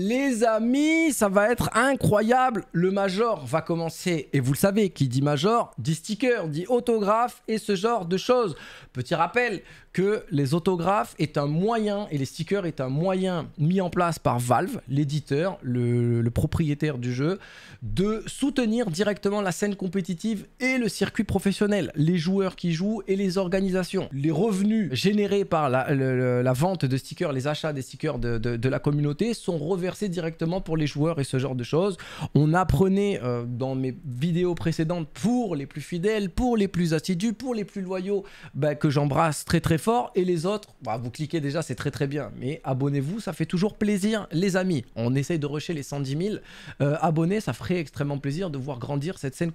Les amis, ça va être incroyable. Le Major va commencer. Et vous le savez, qui dit Major, dit sticker, dit autographe et ce genre de choses. Petit rappel que les autographes est un moyen et les stickers est un moyen mis en place par Valve, l'éditeur, le, propriétaire du jeu, de soutenir directement la scène compétitive et le circuit professionnel, les joueurs qui jouent et les organisations. Les revenus générés par la, vente de stickers, les achats des stickers de, de la communauté sont reversés directement pour les joueurs et ce genre de choses. On apprenait euh, dans mes vidéos précédentes pour les plus fidèles, pour les plus assidus, pour les plus loyaux, bah, que j'embrasse très très fort. Et les autres, bah, vous cliquez déjà, c'est très très bien. Mais abonnez-vous, ça fait toujours plaisir, les amis. On essaye de rusher les 110 000 abonnés, ça ferait extrêmement plaisir de voir grandir cette scène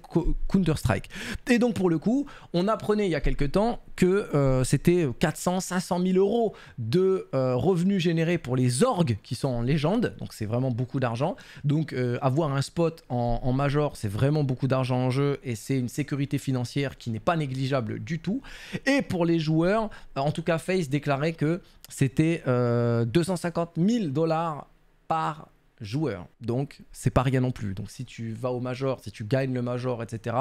Counter-Strike. Et donc pour le coup, on apprenait il y a quelques temps que euh, c'était 400, 500 000 euros de euh, revenus générés pour les orgues qui sont en légende. Donc c'est vraiment beaucoup d'argent. Donc euh, avoir un spot en, major, c'est vraiment beaucoup d'argent en jeu et c'est une sécurité financière qui n'est pas négligeable du tout. Et pour les joueurs, en tout cas Face déclarait que c'était 250 euh, 000 dollars par joueur. Donc, c'est pas rien non plus. Donc, si tu vas au major, si tu gagnes le major, etc.,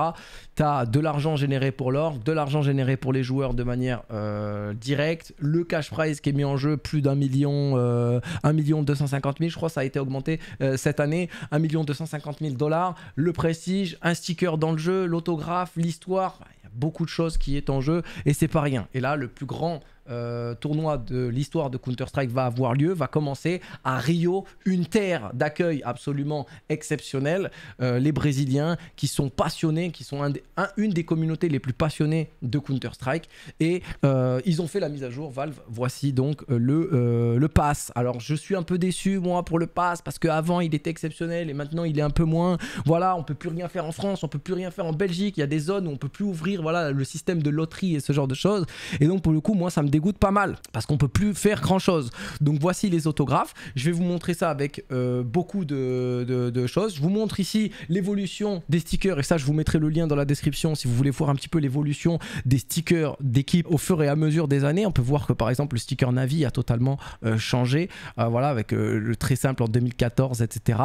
tu as de l'argent généré pour l'or, de l'argent généré pour les joueurs de manière euh, directe, le cash prize qui est mis en jeu, plus d'un million, euh, deux cent cinquante mille je crois, ça a été augmenté euh, cette année, un million cent cinquante mille dollars, le prestige, un sticker dans le jeu, l'autographe, l'histoire, il y a beaucoup de choses qui est en jeu et c'est pas rien. Et là, le plus grand euh, tournoi de l'histoire de Counter-Strike va avoir lieu, va commencer à Rio, une terre d'accueil absolument exceptionnelle. Euh, les Brésiliens qui sont passionnés, qui sont une des communautés les plus passionnées de Counter-Strike. Et euh, ils ont fait la mise à jour, Valve. Voici donc le, le pass. Alors je suis un peu déçu, moi, pour le pass, parce qu'avant il était exceptionnel et maintenant il est un peu moins. Voilà, on peut plus rien faire en France, on peut plus rien faire en Belgique. Il y a des zones où on peut plus ouvrir voilà, le système de loterie et ce genre de choses. Et donc pour le coup, moi, ça me dégoûte pas mal parce qu'on peut plus faire grand chose. Donc voici les autographes. Je vais vous montrer ça avec euh, beaucoup de, choses. Je vous montre ici l'évolution des stickers et ça je vous mettrai le lien dans la description si vous voulez voir un petit peu l'évolution des stickers d'équipe au fur et à mesure des années. On peut voir que par exemple le sticker Navi a totalement euh, changé. Euh, voilà avec le très simple en 2014 etc.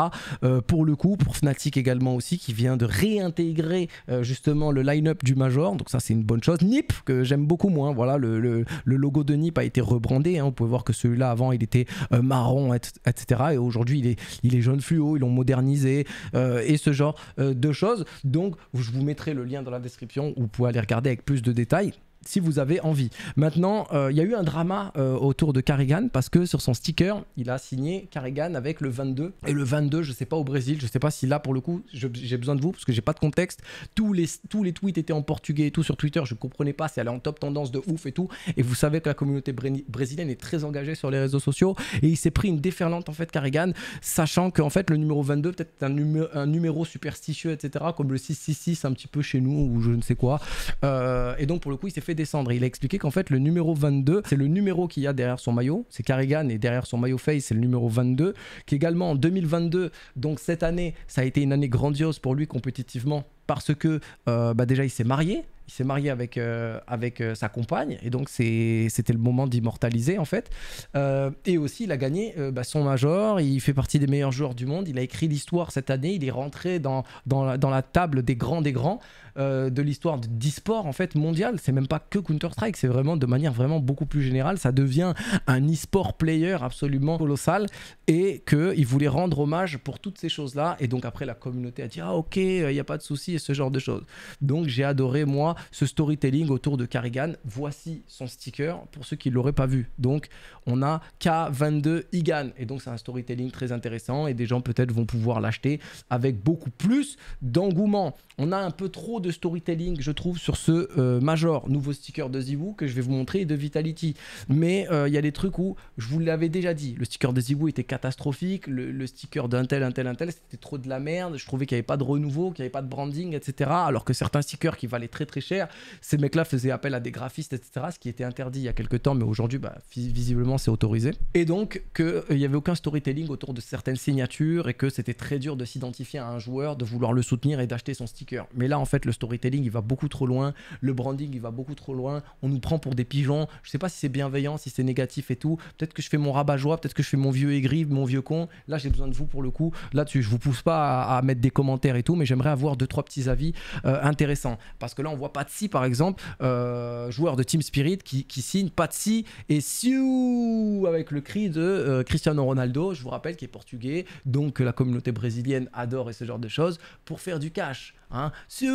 pour le coup pour Fnatic également aussi qui vient de réintégrer justement le line-up du Major. Donc ça c'est une bonne chose. Nip que j'aime beaucoup moins. Voilà le logo de Nip a été rebrandé. Hein. On Vous pouvez voir que celui-là, avant, il était euh, marron, etc. Et aujourd'hui, il est, jaune fluo, ils l'ont modernisé euh, et ce genre euh, de choses. Donc, je vous mettrai le lien dans la description où vous pouvez aller regarder avec plus de détails si vous avez envie. Maintenant, euh, il y a eu un drama euh, autour de Carrigan parce que sur son sticker, il a signé Carrigan avec le 22. Et le 22, je sais pas au Brésil, je sais pas si là pour le coup, j'ai besoin de vous parce que j'ai pas de contexte. Tous les, tous les tweets étaient en portugais et tout sur Twitter, je comprenais pas, c'est allé en top tendance de ouf et tout. Et vous savez que la communauté brésilienne est très engagée sur les réseaux sociaux et il s'est pris une déferlante en fait Carrigan, sachant qu'en fait le numéro 22 peut-être un, numéro superstitieux, etc. Comme le 666 un petit peu chez nous ou je ne sais quoi. Euh, et donc pour le coup, il s'est fait descendre. Il a expliqué qu'en fait, le numéro 22, c'est le numéro qu'il y a derrière son maillot. C'est Carrigan et derrière son maillot face, c'est le numéro 22, qui également en 2022, donc cette année, ça a été une année grandiose pour lui compétitivement parce que euh, bah, déjà il s'est marié, il s'est marié avec, euh, avec euh, sa compagne et donc c'était le moment d'immortaliser en fait. et aussi il a gagné bah, son major, il fait partie des meilleurs joueurs du monde, il a écrit l'histoire cette année, il est rentré dans la table des grands des grands. Euh, de l'histoire d'e-sport en fait mondial. C'est même pas que Counter-Strike, c'est vraiment de manière vraiment beaucoup plus générale. Ça devient un e-sport player absolument colossal et qu'il voulait rendre hommage pour toutes ces choses-là. Et donc après, la communauté a dit Ah, ok, il euh, n'y a pas de souci et ce genre de choses. Donc j'ai adoré, moi, ce storytelling autour de Carrigan. Voici son sticker pour ceux qui ne l'auraient pas vu. Donc on a K22 Igan. Et donc c'est un storytelling très intéressant et des gens peut-être vont pouvoir l'acheter avec beaucoup plus d'engouement. On a un peu trop de storytelling, je trouve, sur ce euh, Major. Nouveau sticker de Zibou que je vais vous montrer et de Vitality. Mais euh, il y a des trucs où, je vous l'avais déjà dit, le sticker de Zibou était catastrophique, le, sticker d'un tel, un tel, un tel, c'était trop de la merde. Je trouvais qu'il n'y avait pas de renouveau, qu'il n'y avait pas de branding, etc. Alors que certains stickers qui valaient très très cher, ces mecs-là faisaient appel à des graphistes, etc. Ce qui était interdit il y a quelques temps, mais aujourd'hui, bah, visiblement, c'est autorisé. Et donc, qu'il euh, n'y avait aucun storytelling autour de certaines signatures et que c'était très dur de s'identifier à un joueur, de vouloir le soutenir et d'acheter son sticker. Mais là, en fait, le, storytelling, il va beaucoup trop loin. Le branding, il va beaucoup trop loin. On nous prend pour des pigeons. Je sais pas si c'est bienveillant, si c'est négatif et tout. Peut-être que je fais mon rabat-joie, peut-être que je fais mon vieux aigri, mon vieux con. Là, j'ai besoin de vous pour le coup. Là-dessus, je vous pousse pas à, mettre des commentaires et tout, mais j'aimerais avoir deux trois petits avis euh, intéressants. Parce que là, on voit Patsy par exemple, euh, joueur de Team Spirit, qui, signe Patsy et Siou avec le cri de euh, Cristiano Ronaldo. Je vous rappelle qui est portugais, donc la communauté brésilienne adore et ce genre de choses pour faire du cash. Hein. Si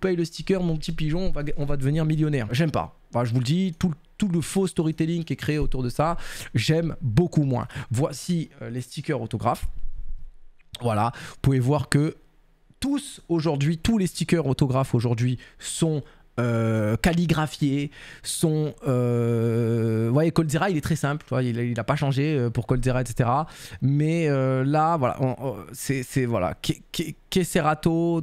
paye le sticker, mon petit pigeon, on va, devenir millionnaire. J'aime pas. je vous le dis, tout, le faux storytelling qui est créé autour de ça, j'aime beaucoup moins. Voici euh, les stickers autographes. Voilà, vous pouvez voir que tous aujourd'hui, tous les stickers autographes aujourd'hui sont euh, calligraphier son sont... Euh, vous voyez, Coldzera, il est très simple, il n'a pas changé euh, pour Coldzera, etc. Mais là, voilà, c'est... Voilà, Kesserato...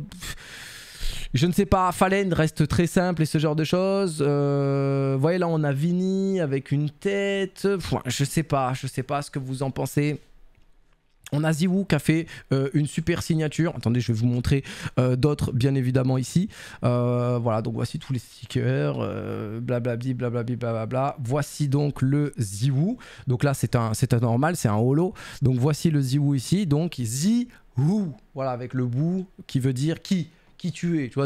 Je ne sais pas, Fallen reste très simple et ce genre de choses. Vous voyez là, on a Vini avec une tête. je sais pas, je sais pas ce que vous en pensez. On a Ziwu qui a fait euh, une super signature. Attendez, je vais vous montrer euh, d'autres, bien évidemment, ici. Euh, voilà, donc voici tous les stickers, blablabli, blablabli, blablabla. Voici donc le Ziwu. Donc là, c'est un, un normal, c'est un holo. Donc voici le Ziwu ici. Donc Ziwu, voilà, avec le bout qui veut dire qui tu es. Tu vois,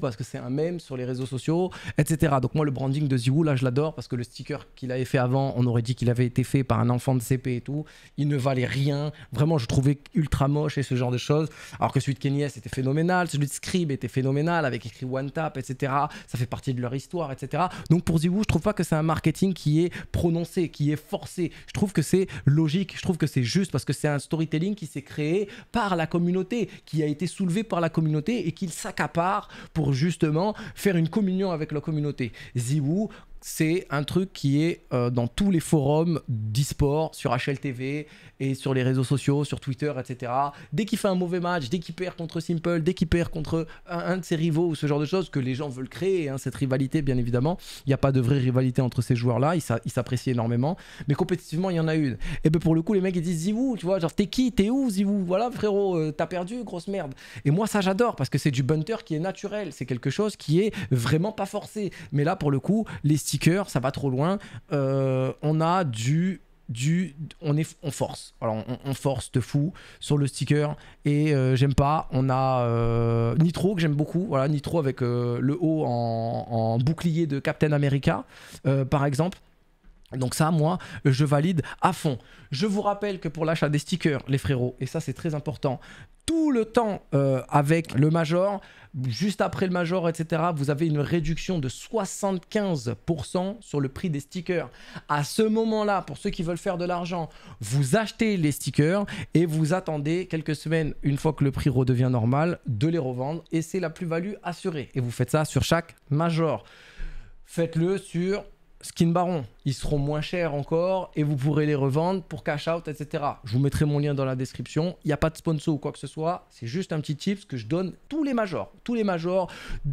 parce que c'est un mème sur les réseaux sociaux, etc. Donc moi, le branding de Ziwoo, là, je l'adore parce que le sticker qu'il avait fait avant, on aurait dit qu'il avait été fait par un enfant de CP et tout. Il ne valait rien. Vraiment, je trouvais ultra moche et ce genre de choses. Alors que celui de était phénoménal, celui de Scribe était phénoménal, avec écrit One Tap, etc. Ça fait partie de leur histoire, etc. Donc pour Ziwoo, je trouve pas que c'est un marketing qui est prononcé, qui est forcé. Je trouve que c'est logique, je trouve que c'est juste parce que c'est un storytelling qui s'est créé par la communauté, qui a été soulevé par la communauté et qu'il s'accapare pour justement faire une communion avec la communauté. Ziwoo, c'est un truc qui est euh, dans tous les forums d'e-sport, sur HLTV et sur les réseaux sociaux, sur Twitter, etc. Dès qu'il fait un mauvais match, dès qu'il perd contre Simple, dès qu'il perd contre un, de ses rivaux ou ce genre de choses, que les gens veulent créer, hein, cette rivalité, bien évidemment. Il n'y a pas de vraie rivalité entre ces joueurs-là, ils s'apprécient énormément. Mais compétitivement, il y en a une. Et ben pour le coup, les mecs, ils disent Zivou, tu vois, genre t'es qui, t'es où, Zivou Voilà, frérot, euh, t'as perdu, grosse merde. Et moi, ça, j'adore parce que c'est du bunter qui est naturel, c'est quelque chose qui est vraiment pas forcé. Mais là, pour le coup, les styles ça va trop loin. Euh, on a du du on est on force alors on, force de fou sur le sticker et euh, j'aime pas on a euh, Nitro que j'aime beaucoup voilà Nitro avec euh, le haut en, en, bouclier de Captain America par exemple donc ça, moi, je valide à fond. Je vous rappelle que pour l'achat des stickers, les frérots, et ça c'est très important, tout le temps euh, avec le Major. Juste après le Major, etc., vous avez une réduction de 75% sur le prix des stickers. À ce moment-là, pour ceux qui veulent faire de l'argent, vous achetez les stickers et vous attendez quelques semaines, une fois que le prix redevient normal, de les revendre. Et c'est la plus-value assurée. Et vous faites ça sur chaque Major. Faites-le sur Skin Baron, ils seront moins chers encore et vous pourrez les revendre pour cash out, etc. Je vous mettrai mon lien dans la description. Il n'y a pas de sponsor ou quoi que ce soit. C'est juste un petit tip que je donne tous les majors. Tous les majors,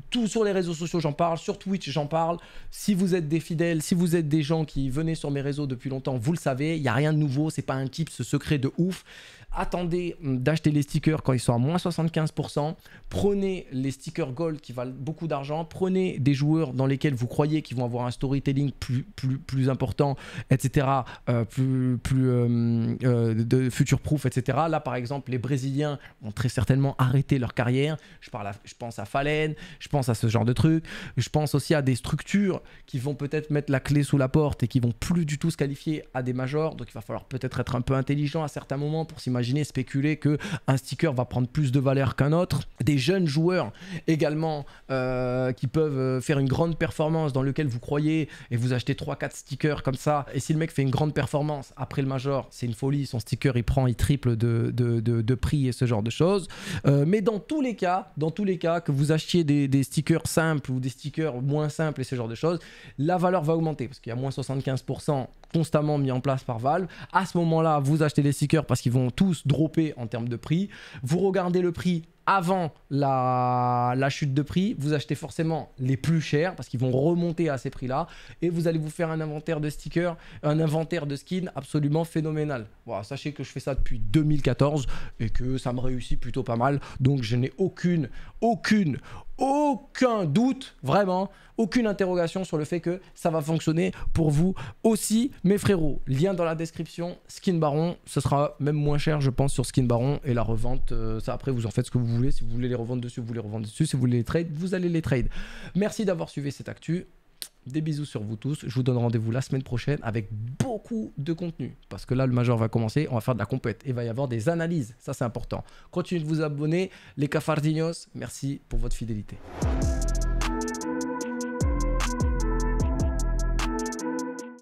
tout sur les réseaux sociaux, j'en parle. Sur Twitch, j'en parle. Si vous êtes des fidèles, si vous êtes des gens qui venaient sur mes réseaux depuis longtemps, vous le savez. Il n'y a rien de nouveau. ce n'est pas un tip, ce secret de ouf attendez d'acheter les stickers quand ils sont à moins 75%, prenez les stickers gold qui valent beaucoup d'argent, prenez des joueurs dans lesquels vous croyez qu'ils vont avoir un storytelling plus, plus, plus important, etc., euh, plus, plus euh, euh, de future proof, etc. Là, par exemple, les Brésiliens ont très certainement arrêté leur carrière. Je, parle je pense à Falen, je pense à ce genre de truc. Je pense aussi à des structures qui vont peut-être mettre la clé sous la porte et qui vont plus du tout se qualifier à des majors. Donc, il va falloir peut-être être un peu intelligent à certains moments pour s'imaginer Imaginez, spéculer que un sticker va prendre plus de valeur qu'un autre. Des jeunes joueurs également euh, qui peuvent euh, faire une grande performance dans lequel vous croyez et vous achetez 3-4 stickers comme ça. Et si le mec fait une grande performance après le major, c'est une folie, son sticker il prend, il triple de, prix et ce genre de choses. Euh, mais dans tous les cas, dans tous les cas, que vous achetiez des, des stickers simples ou des stickers moins simples et ce genre de choses, la valeur va augmenter parce qu'il y a moins 75% constamment mis en place par Valve. À ce moment-là, vous achetez les stickers parce qu'ils vont tous dropper en termes de prix. Vous regardez le prix avant la, chute de prix, vous achetez forcément les plus chers parce qu'ils vont remonter à ces prix-là et vous allez vous faire un inventaire de stickers, un inventaire de skins absolument phénoménal. Voilà, sachez que je fais ça depuis 2014 et que ça me réussit plutôt pas mal. Donc je n'ai aucune, aucune, aucun doute, vraiment, aucune interrogation sur le fait que ça va fonctionner pour vous aussi, mes frérots. Lien dans la description, Skin Baron, ce sera même moins cher, je pense, sur Skin Baron et la revente. Euh, ça, après, vous en faites ce que vous voulez. Si vous voulez les revendre dessus, vous les revendez dessus. Si vous voulez les trade, vous allez les trade. Merci d'avoir suivi cette actu. Des bisous sur vous tous. Je vous donne rendez-vous la semaine prochaine avec beaucoup de contenu. Parce que là, le major va commencer. On va faire de la compète. Et il va y avoir des analyses. Ça, c'est important. Continuez de vous abonner. Les Cafardinos, merci pour votre fidélité.